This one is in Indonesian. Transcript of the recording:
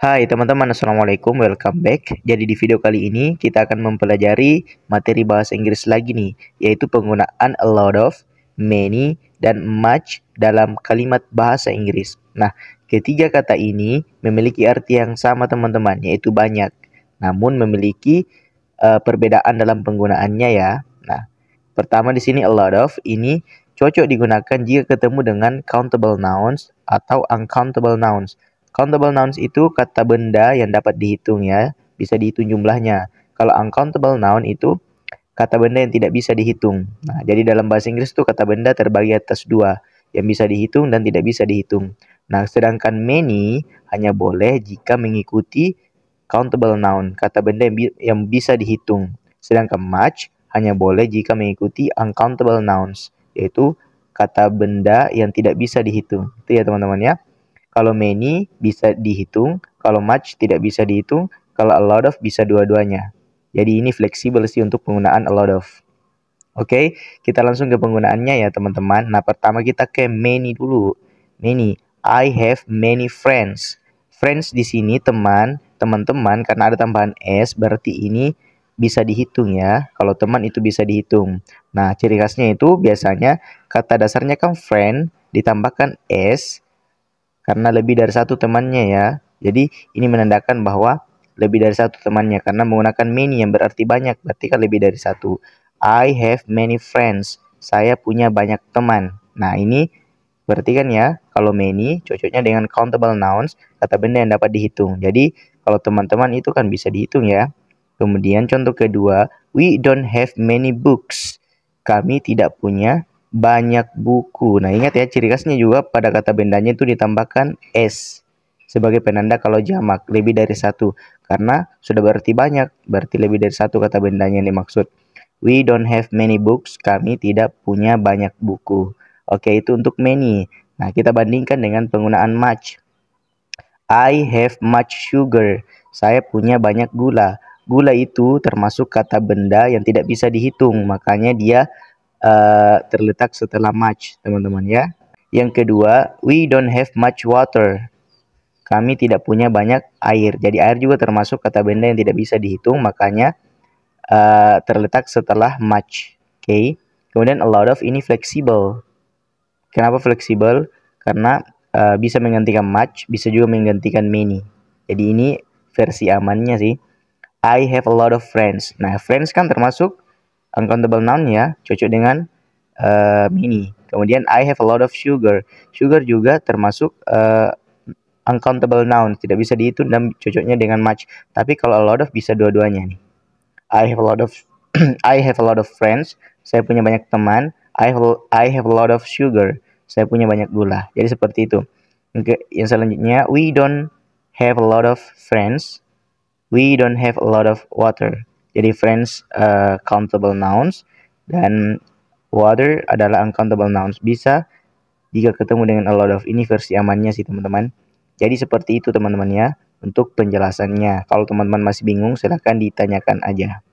Hai teman-teman, Assalamualaikum, welcome back. Jadi di video kali ini kita akan mempelajari materi bahasa Inggris lagi nih, yaitu penggunaan a lot of, many, dan much dalam kalimat bahasa Inggris. Nah, ketiga kata ini memiliki arti yang sama teman-teman, yaitu banyak. Namun memiliki uh, perbedaan dalam penggunaannya ya. Nah, pertama di sini a lot of ini cocok digunakan jika ketemu dengan countable nouns atau uncountable nouns Countable nouns itu kata benda yang dapat dihitung ya, bisa dihitung jumlahnya. Kalau uncountable noun itu kata benda yang tidak bisa dihitung. Nah, jadi dalam bahasa Inggris itu kata benda terbagi atas dua, yang bisa dihitung dan tidak bisa dihitung. Nah, sedangkan many hanya boleh jika mengikuti countable noun, kata benda yang, bi yang bisa dihitung. Sedangkan much hanya boleh jika mengikuti uncountable nouns, yaitu kata benda yang tidak bisa dihitung. Itu ya teman-teman ya. Kalau many bisa dihitung, kalau much tidak bisa dihitung, kalau a lot of bisa dua-duanya. Jadi ini fleksibel sih untuk penggunaan a lot of. Oke, okay, kita langsung ke penggunaannya ya teman-teman. Nah pertama kita ke many dulu. Many, I have many friends. Friends di sini teman, teman-teman karena ada tambahan s berarti ini bisa dihitung ya. Kalau teman itu bisa dihitung. Nah, ciri khasnya itu biasanya kata dasarnya kan friend ditambahkan s karena lebih dari satu temannya ya. Jadi ini menandakan bahwa lebih dari satu temannya karena menggunakan many yang berarti banyak berarti kan lebih dari satu. I have many friends. Saya punya banyak teman. Nah, ini berarti kan ya kalau many cocoknya dengan countable nouns kata benda yang dapat dihitung. Jadi kalau teman-teman itu kan bisa dihitung ya. Kemudian contoh kedua, we don't have many books. Kami tidak punya banyak buku. Nah, ingat ya ciri khasnya juga pada kata bendanya itu ditambahkan s sebagai penanda kalau jamak lebih dari satu karena sudah berarti banyak, berarti lebih dari satu kata bendanya yang dimaksud. We don't have many books, kami tidak punya banyak buku. Oke, itu untuk many. Nah, kita bandingkan dengan penggunaan much. I have much sugar. Saya punya banyak gula. Gula itu termasuk kata benda yang tidak bisa dihitung, makanya dia uh, terletak setelah much, teman-teman ya. Yang kedua, we don't have much water. Kami tidak punya banyak air. Jadi air juga termasuk kata benda yang tidak bisa dihitung, makanya uh, terletak setelah much. Oke. Okay. Kemudian a lot of ini fleksibel. Kenapa fleksibel? Karena uh, bisa menggantikan much, bisa juga menggantikan many. Jadi ini versi amannya sih. I have a lot of friends. Nah, friends kan termasuk uncountable noun ya, cocok dengan uh, mini. Kemudian I have a lot of sugar. Sugar juga termasuk uh, uncountable noun, tidak bisa dihitung dan cocoknya dengan much. Tapi kalau a lot of bisa dua-duanya nih. I have a lot of I have a lot of friends. Saya punya banyak teman. I have I have a lot of sugar. Saya punya banyak gula. Jadi seperti itu. Oke, yang selanjutnya we don't have a lot of friends. We don't have a lot of water jadi friends uh, countable nouns dan water adalah uncountable nouns bisa jika ketemu dengan a lot of ini versi amannya sih teman-teman jadi seperti itu teman-teman ya untuk penjelasannya kalau teman-teman masih bingung silahkan ditanyakan aja